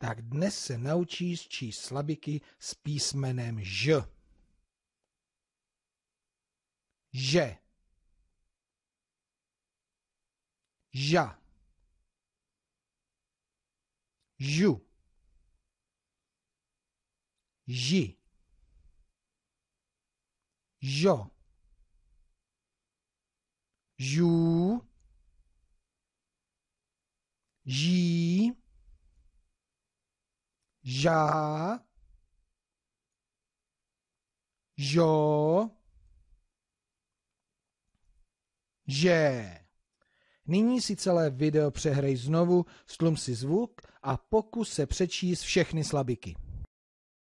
tak dnes se naučíš číst slabiky s písmenem ž. Že. Ža. Žu. Ži. Žo. Žů. Ží žá, žo, že. Nyní si celé video přehrej znovu, stlum si zvuk a pokus se přečíst všechny slabiky.